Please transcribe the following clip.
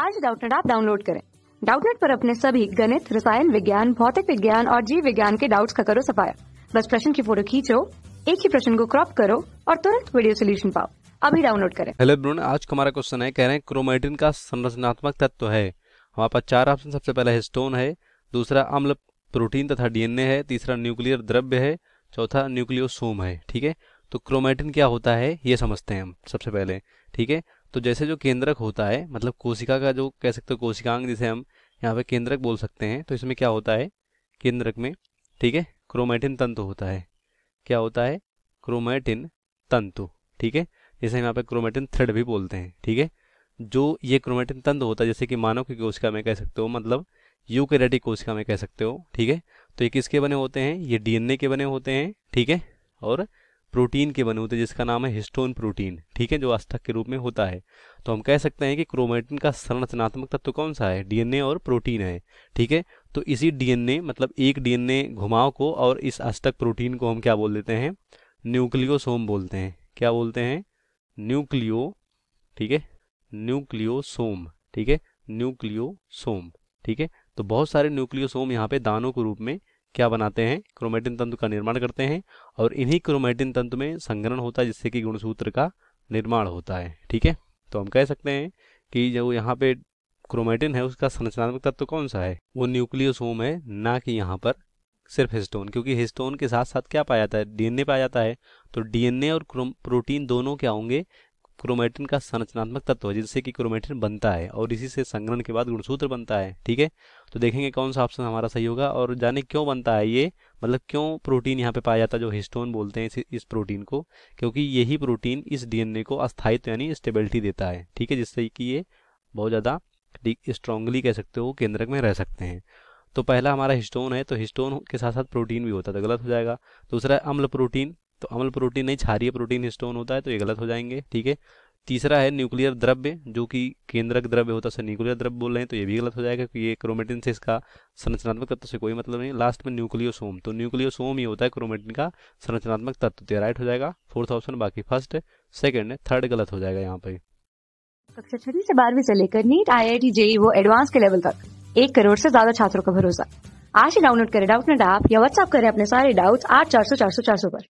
आज डाउटनेट आप डाउनलोड करें डाउटनेट पर अपने सभी गणित रसायन विज्ञान भौतिक विज्ञान और जीव विज्ञान के डाउट्स का करो सफाया बस प्रश्न की फोटो खींचो एक ही प्रश्न को क्रॉप करो और तुरंत वीडियो सोल्यूशन पाओ अभी डाउनलोड करें हेलो ब्रून आज हमारा क्वेश्चन है कह रहे हैं क्रोमेटिन का संरचनात्मक तत्व है हमारे पास चार ऑप्शन सबसे पहले हिस्टोन है दूसरा अम्ल प्रोटीन तथा डीएनए है तीसरा न्यूक्लियर द्रव्य है चौथा न्यूक्लियोसोम है ठीक है तो क्रोमेटिन क्या होता है ये समझते हैं हम सबसे पहले ठीक है तो जैसे जो केंद्रक होता है मतलब कोशिका का जो कह सकते हो कोशिकांग जिसे हम यहाँ पे केंद्रक बोल सकते हैं तो इसमें क्या होता है केंद्रक में ठीक है क्रोमेटिन तंतु होता है क्या होता है क्रोमेटिन तंतु ठीक है जिसे हम यहाँ पे क्रोमेटिन थ्रेड भी बोलते हैं ठीक है जो ये क्रोमेटिन तंतु होता है जैसे कि मानव की कोशिका में कह सकते हो मतलब यू के कोशिका में कह सकते हो ठीक है तो ये किसके बने होते हैं ये डीएनए के बने होते हैं ठीक है और प्रोटीन के बने होते हैं जिसका नाम है हिस्टोन प्रोटीन ठीक है जो अस्थक के रूप में होता है तो हम कह सकते हैं कि क्रोमेटिन का संरचनात्मक तत्व तो कौन सा है डीएनए और प्रोटीन है ठीक है तो इसी डीएनए मतलब एक डीएनए घुमाव को और इस अस्थक प्रोटीन को हम क्या बोल देते हैं न्यूक्लियोसोम बोलते हैं क्या बोलते हैं न्यूक्लियो ठीक है न्यूक्लियोसोम ठीक है न्यूक्लियोसोम ठीक है तो बहुत सारे न्यूक्लियोसोम यहाँ पे दानों के रूप में क्या बनाते हैं क्रोमेटिन तंतु का निर्माण करते हैं और इन्हीं क्रोमेटिन तंतु में संग्रहण होता है जिससे कि गुणसूत्र का निर्माण होता है ठीक है तो हम कह सकते हैं कि जो यहाँ पे क्रोमेटिन है उसका संरचनात्मक तत्व कौन सा है वो न्यूक्लियोसोम है ना कि यहाँ पर सिर्फ हिस्टोन क्योंकि हिस्टोन के साथ साथ क्या पाया जाता है डीएनए पाया जाता है तो डीएनए और प्रोटीन दोनों क्या होंगे क्रोमेटिन का संरचनात्मक तत्व है जिससे कि क्रोमेटिन बनता है और इसी से संग्रहण के बाद गुणसूत्र बनता है ठीक है तो देखेंगे कौन सा ऑप्शन हमारा सही होगा और जाने क्यों बनता है ये मतलब क्यों प्रोटीन यहाँ पे पाया जाता है जो हिस्टोन बोलते हैं इस, प्रोटीन को क्योंकि यही प्रोटीन इस डीएनए को अस्थायित्व यानी स्टेबिलिटी देता है ठीक है जिससे कि ये बहुत ज़्यादा स्ट्रांगली कह सकते हो केंद्रक में रह सकते हैं तो पहला हमारा हिस्टोन है तो हिस्टोन के साथ साथ प्रोटीन भी होता है तो गलत हो जाएगा दूसरा अम्ल प्रोटीन तो अमल प्रोटीन नहीं क्षारिय प्रोटीन हिस्टोन होता है तो ये गलत हो जाएंगे ठीक है तीसरा है न्यूक्लियर द्रव्य जो कि केंद्रक द्रव्य होता है उसे न्यूक्लियर द्रव्य बोल रहे हैं तो ये भी गलत हो जाएगा क्योंकि ये क्रोमेटिन से इसका संरचनात्मक तत्व से कोई मतलब नहीं लास्ट में न्यूक्लियोसोम तो न्यूक्लियोसोम ही होता है क्रोमेटिन का संरचनात्मक तत्व तो राइट हो जाएगा फोर्थ ऑप्शन बाकी फर्स्ट सेकेंड थर्ड गलत हो जाएगा यहाँ पे कक्षा छठी से बारहवीं से लेकर NEET I I T JEE वो एडवांस के लेवल तक एक करोड़ से ज्यादा छात्रों का भरोसा आज ही डाउनलोड करें डाउट नेट ऐप या व्हाट्सअप करें अपने सारे डाउट्स आठ चार सौ चार सौ चार सौ पर